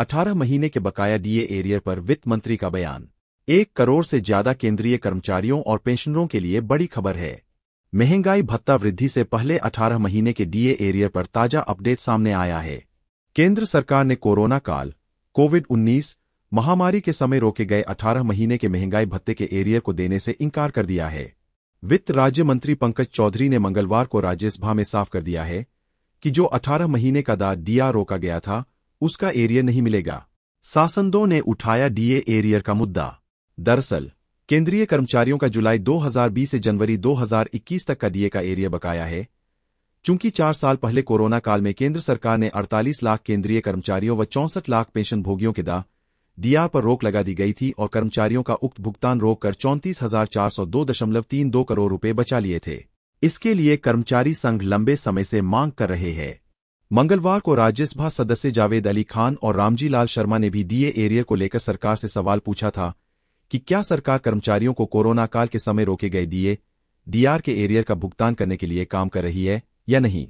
18 महीने के बकाया डीए एरियर पर वित्त मंत्री का बयान एक करोड़ से ज्यादा केंद्रीय कर्मचारियों और पेंशनरों के लिए बड़ी खबर है महंगाई भत्ता वृद्धि से पहले 18 महीने के डीए एरियर पर ताजा अपडेट सामने आया है केंद्र सरकार ने कोरोना काल कोविड 19 महामारी के समय रोके गए 18 महीने के महंगाई भत्ते के एरियर को देने से इनकार कर दिया है वित्त राज्य मंत्री पंकज चौधरी ने मंगलवार को राज्यसभा में साफ कर दिया है कि जो 18 महीने का दा डीआर रोका गया था उसका एरियर नहीं मिलेगा सांसदों ने उठाया डीए एरियर का मुद्दा दरअसल केंद्रीय कर्मचारियों का जुलाई 2020 से जनवरी 2021 तक का डीए का एरियर बकाया है चूंकि चार साल पहले कोरोना काल में केंद्र सरकार ने 48 लाख केंद्रीय कर्मचारियों व चौंसठ लाख पेंशनभोगियों के दा डीआर पर रोक लगा दी गई थी और कर्मचारियों का उक्त भुगतान रोककर चौंतीस हजार चार सौ दो दशमलव तीन दो करोड़ रुपये बचा लिए थे इसके लिए कर्मचारी संघ लंबे समय से मांग कर रहे हैं मंगलवार को राज्यसभा सदस्य जावेद अली खान और रामजी लाल शर्मा ने भी डीए एरियर को लेकर सरकार से सवाल पूछा था कि क्या सरकार कर्मचारियों को कोरोना काल के समय रोके गए डीए डीआर के एरियर का भुगतान करने के लिए काम कर रही है या नहीं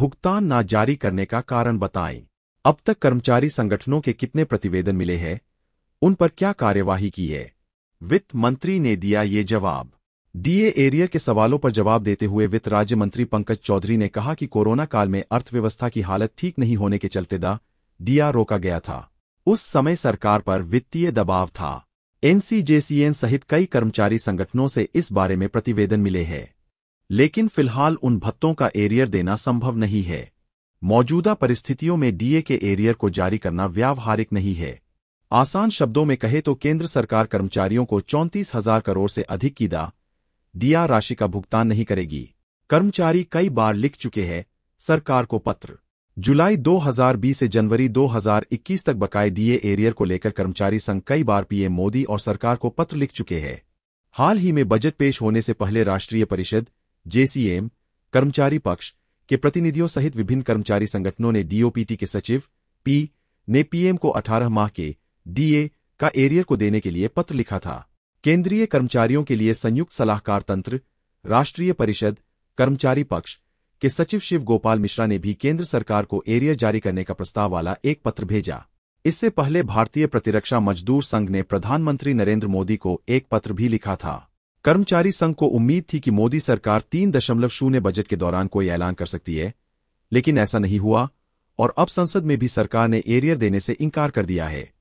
भुगतान न जारी करने का कारण बताएं अब तक कर्मचारी संगठनों के कितने प्रतिवेदन मिले हैं उन पर क्या कार्यवाही की है वित्त मंत्री ने दिया ये जवाब डीए एरिया के सवालों पर जवाब देते हुए वित्त राज्य मंत्री पंकज चौधरी ने कहा कि कोरोना काल में अर्थव्यवस्था की हालत ठीक नहीं होने के चलते दा डीआर रोका गया था उस समय सरकार पर वित्तीय दबाव था एनसीजेसीएन सहित कई कर्मचारी संगठनों से इस बारे में प्रतिवेदन मिले हैं लेकिन फिलहाल उन भत्तों का एरियर देना संभव नहीं है मौजूदा परिस्थितियों में डीए के एरियर को जारी करना व्यावहारिक नहीं है आसान शब्दों में कहे तो केंद्र सरकार कर्मचारियों को चौंतीस हजार करोड़ से अधिक की दा डीआर राशि का भुगतान नहीं करेगी कर्मचारी कई बार लिख चुके हैं सरकार को पत्र जुलाई 2020 से जनवरी 2021 तक बकाए डीए एरियर को लेकर कर्मचारी संघ कई बार पीएम मोदी और सरकार को पत्र लिख चुके हैं हाल ही में बजट पेश होने से पहले राष्ट्रीय परिषद जेसीएम कर्मचारी पक्ष के प्रतिनिधियों सहित विभिन्न कर्मचारी संगठनों ने डीओपीटी के सचिव पी ने पीएम को 18 माह के डीए का एरियर को देने के लिए पत्र लिखा था केंद्रीय कर्मचारियों के लिए संयुक्त सलाहकार तंत्र राष्ट्रीय परिषद कर्मचारी पक्ष के सचिव शिव गोपाल मिश्रा ने भी केंद्र सरकार को एरियर जारी करने का प्रस्ताव वाला एक पत्र भेजा इससे पहले भारतीय प्रतिरक्षा मजदूर संघ ने प्रधानमंत्री नरेंद्र मोदी को एक पत्र भी लिखा था कर्मचारी संघ को उम्मीद थी कि मोदी सरकार तीन दशमलव शून्य बजट के दौरान कोई ऐलान कर सकती है लेकिन ऐसा नहीं हुआ और अब संसद में भी सरकार ने एरियर देने से इनकार कर दिया है